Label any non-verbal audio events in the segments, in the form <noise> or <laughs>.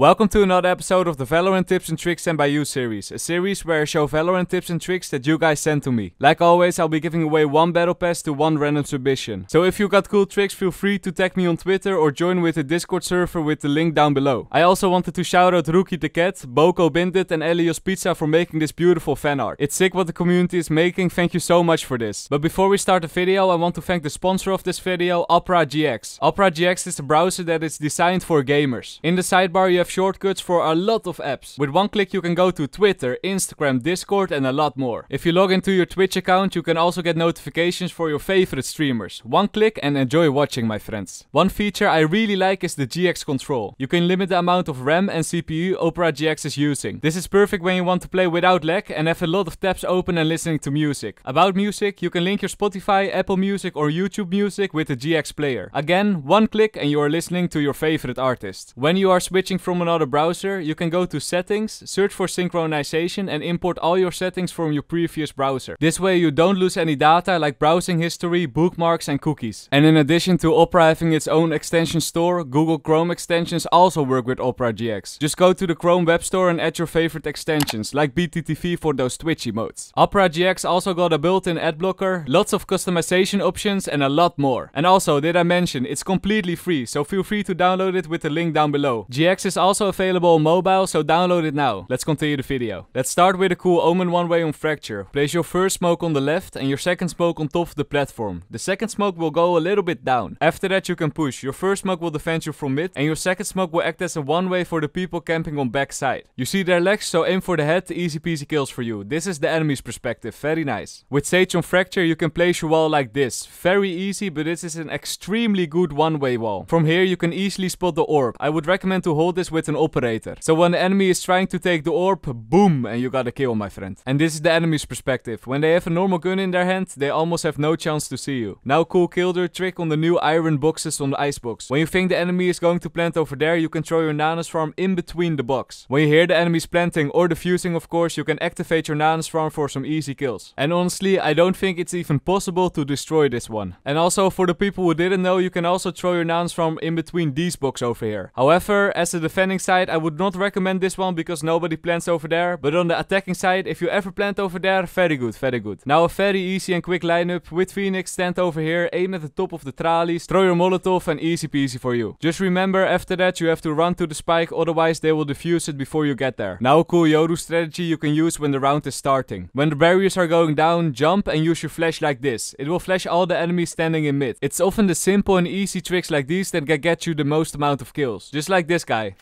Welcome to another episode of the Valorant Tips and Tricks sent by you series, a series where I show Valorant tips and tricks that you guys send to me. Like always, I'll be giving away one battle pass to one random submission. So if you got cool tricks, feel free to tag me on Twitter or join with the Discord server with the link down below. I also wanted to shout out Rookie the Cat, Boko Bindit and Elios Pizza for making this beautiful fan art. It's sick what the community is making, thank you so much for this. But before we start the video, I want to thank the sponsor of this video, Opera GX. Opera GX is a browser that is designed for gamers. In the sidebar you have shortcuts for a lot of apps. With one click you can go to Twitter, Instagram, Discord and a lot more. If you log into your Twitch account you can also get notifications for your favorite streamers. One click and enjoy watching my friends. One feature I really like is the GX control. You can limit the amount of RAM and CPU Opera GX is using. This is perfect when you want to play without lag and have a lot of tabs open and listening to music. About music, you can link your Spotify, Apple Music or YouTube Music with the GX player. Again, one click and you are listening to your favorite artist. When you are switching from another browser, you can go to settings, search for synchronization and import all your settings from your previous browser. This way you don't lose any data like browsing history, bookmarks and cookies. And in addition to Opera having its own extension store, Google Chrome extensions also work with Opera GX. Just go to the Chrome web store and add your favorite extensions, like BTTV for those twitchy modes. Opera GX also got a built-in ad blocker, lots of customization options and a lot more. And also, did I mention, it's completely free, so feel free to download it with the link down below. GX is also available on mobile, so download it now. Let's continue the video. Let's start with a cool Omen one way on Fracture. Place your first smoke on the left and your second smoke on top of the platform. The second smoke will go a little bit down. After that you can push. Your first smoke will defend you from mid and your second smoke will act as a one way for the people camping on backside. You see their legs, so aim for the head, easy peasy kills for you. This is the enemy's perspective, very nice. With Sage on Fracture you can place your wall like this. Very easy, but this is an extremely good one way wall. From here you can easily spot the orb. I would recommend to hold this with an operator. So when the enemy is trying to take the orb, boom, and you got a kill, my friend. And this is the enemy's perspective. When they have a normal gun in their hand, they almost have no chance to see you. Now cool killer trick on the new iron boxes on the icebox. When you think the enemy is going to plant over there, you can throw your nanas farm in between the box. When you hear the enemy's planting or defusing of course, you can activate your nanas farm for some easy kills. And honestly, I don't think it's even possible to destroy this one. And also for the people who didn't know, you can also throw your nanas farm in between these boxes over here. However, as a defense defending side, I would not recommend this one because nobody plants over there. But on the attacking side, if you ever plant over there, very good, very good. Now a very easy and quick lineup with Phoenix, stand over here, aim at the top of the trolleys, throw your Molotov and easy peasy for you. Just remember after that you have to run to the spike, otherwise they will defuse it before you get there. Now a cool Yoru strategy you can use when the round is starting. When the barriers are going down, jump and use your flash like this. It will flash all the enemies standing in mid. It's often the simple and easy tricks like these that get you the most amount of kills. Just like this guy.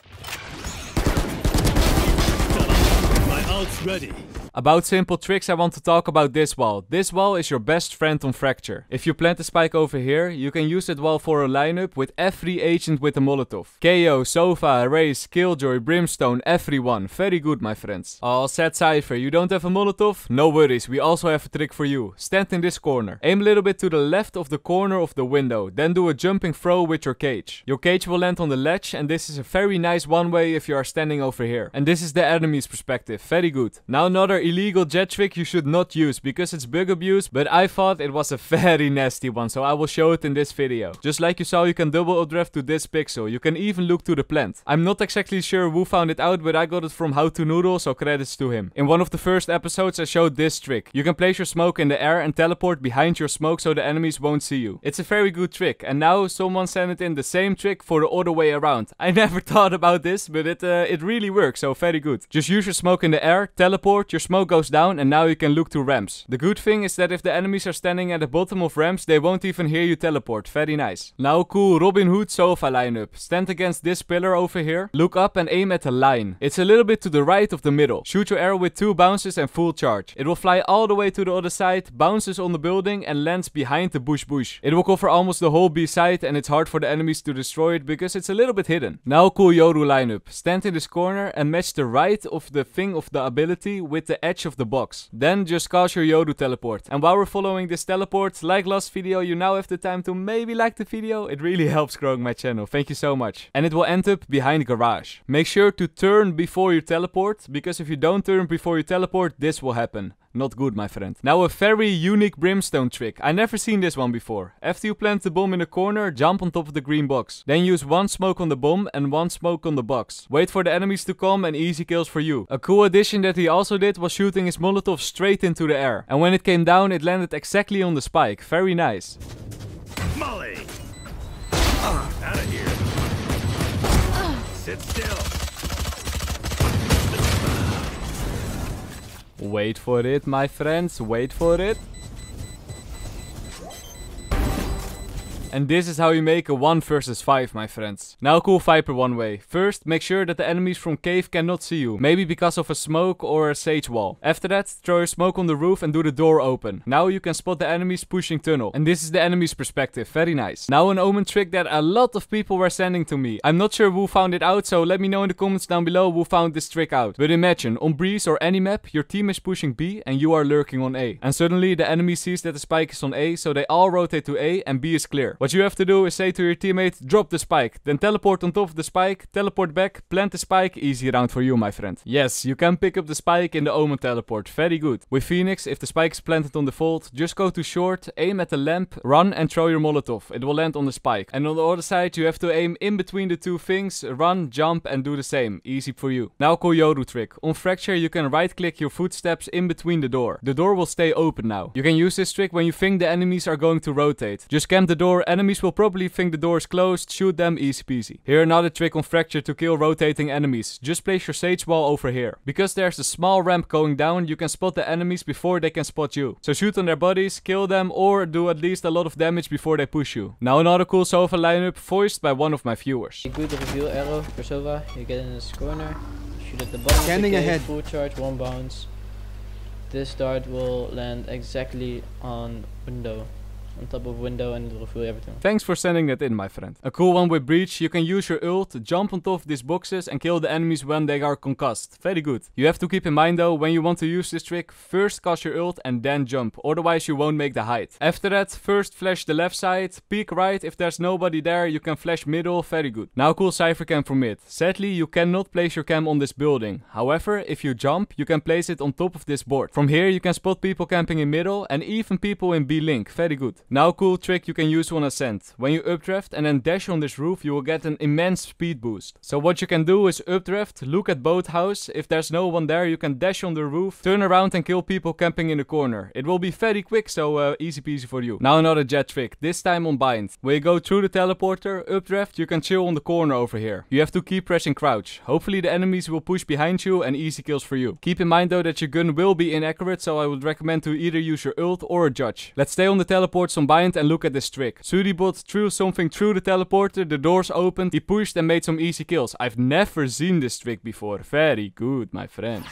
My ult's ready. About simple tricks, I want to talk about this wall. This wall is your best friend on Fracture. If you plant a spike over here, you can use that wall for a lineup with every agent with a Molotov. KO, Sofa, Race, Killjoy, Brimstone, everyone. Very good, my friends. All set, Cypher. You don't have a Molotov? No worries, we also have a trick for you. Stand in this corner. Aim a little bit to the left of the corner of the window. Then do a jumping throw with your cage. Your cage will land on the ledge and this is a very nice one way if you are standing over here. And this is the enemy's perspective. Very good. Now another another illegal jet trick you should not use because it's bug abuse, but I thought it was a <laughs> very nasty one, so I will show it in this video. Just like you saw, you can double updraft to this pixel. You can even look to the plant. I'm not exactly sure who found it out, but I got it from How to Noodle, so credits to him. In one of the first episodes, I showed this trick. You can place your smoke in the air and teleport behind your smoke so the enemies won't see you. It's a very good trick, and now someone sent it in the same trick for the other way around. <laughs> I never thought about this, but it uh, it really works, so very good. Just use your smoke in the air, teleport, your smoke goes down and now you can look to ramps. The good thing is that if the enemies are standing at the bottom of ramps, they won't even hear you teleport. Very nice. Now cool Robin Hood sofa lineup. Stand against this pillar over here. Look up and aim at the line. It's a little bit to the right of the middle. Shoot your arrow with two bounces and full charge. It will fly all the way to the other side, bounces on the building and lands behind the bush bush. It will cover almost the whole B side and it's hard for the enemies to destroy it because it's a little bit hidden. Now cool Yoru lineup. Stand in this corner and match the right of the thing of the ability with the edge of the box. Then just cast your Yodu teleport. And while we're following this teleport, like last video, you now have the time to maybe like the video. It really <laughs> helps growing my channel. Thank you so much. And it will end up behind garage. Make sure to turn before you teleport, because if you don't turn before you teleport, this will happen. Not good, my friend. Now a very unique brimstone trick. I never seen this one before. After you plant the bomb in a corner, jump on top of the green box. Then use one smoke on the bomb and one smoke on the box. Wait for the enemies to come and easy kills for you. A cool addition that he also did was was shooting his Molotov straight into the air. And when it came down, it landed exactly on the spike. Very nice. Molly! Uh, out of here. Uh. Sit still. Wait for it, my friends. Wait for it. And this is how you make a 1 versus 5 my friends. Now cool Viper one way. First make sure that the enemies from cave cannot see you. Maybe because of a smoke or a sage wall. After that throw your smoke on the roof and do the door open. Now you can spot the enemies pushing tunnel. And this is the enemy's perspective. Very nice. Now an omen trick that a lot of people were sending to me. I'm not sure who found it out so let me know in the comments down below who found this trick out. But imagine on Breeze or any map your team is pushing B and you are lurking on A. And suddenly the enemy sees that the spike is on A so they all rotate to A and B is clear. What you have to do is say to your teammate, drop the spike, then teleport on top of the spike, teleport back, plant the spike, easy round for you my friend. Yes, you can pick up the spike in the Omen teleport, very good. With Phoenix, if the spike is planted on the vault, just go to short, aim at the lamp, run and throw your molotov, it will land on the spike. And on the other side you have to aim in between the two things, run, jump and do the same, easy for you. Now Koyoru trick. On Fracture you can right click your footsteps in between the door. The door will stay open now. You can use this trick when you think the enemies are going to rotate. Just camp the door enemies will probably think the door is closed, shoot them, easy peasy. Here another trick on Fracture to kill rotating enemies. Just place your sage wall over here. Because there's a small ramp going down, you can spot the enemies before they can spot you. So shoot on their bodies, kill them, or do at least a lot of damage before they push you. Now another cool Sova lineup, voiced by one of my viewers. A good reveal arrow for you get in this corner, shoot at the bottom Standing the cave, ahead. full charge, one bounce. This dart will land exactly on window on top of window and fill everything. Thanks for sending that in, my friend. A cool one with Breach, you can use your ult, jump on top of these boxes and kill the enemies when they are concussed. Very good. You have to keep in mind though, when you want to use this trick, first cast your ult and then jump, otherwise you won't make the height. After that, first flash the left side, peek right, if there's nobody there, you can flash middle, very good. Now cool cypher cam from mid. Sadly, you cannot place your cam on this building. However, if you jump, you can place it on top of this board. From here, you can spot people camping in middle and even people in B-Link, very good. Now cool trick you can use on ascent. When you updraft and then dash on this roof you will get an immense speed boost. So what you can do is updraft, look at boathouse, if there's no one there you can dash on the roof, turn around and kill people camping in the corner. It will be very quick so uh, easy peasy for you. Now another jet trick, this time on bind. When you go through the teleporter, updraft you can chill on the corner over here. You have to keep pressing crouch. Hopefully the enemies will push behind you and easy kills for you. Keep in mind though that your gun will be inaccurate so I would recommend to either use your ult or a judge. Let's stay on the teleporter teleports on Bind and look at this trick. Sudibot threw something through the teleporter, the doors opened, he pushed and made some easy kills. I've never seen this trick before. Very good, my friend.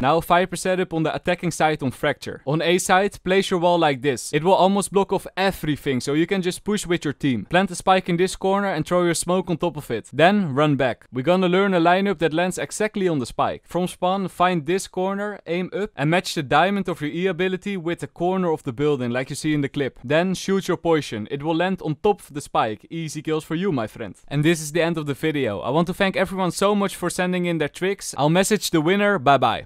Now 5% setup on the attacking side on Fracture. On A side, place your wall like this. It will almost block off everything, so you can just push with your team. Plant a spike in this corner and throw your smoke on top of it. Then run back. We're gonna learn a lineup that lands exactly on the spike. From spawn, find this corner, aim up, and match the diamond of your E ability with the corner of the building, like you see in the clip. Then shoot your poison. It will land on top of the spike. Easy kills for you, my friend. And this is the end of the video. I want to thank everyone so much for sending in their tricks. I'll message the winner. Bye bye.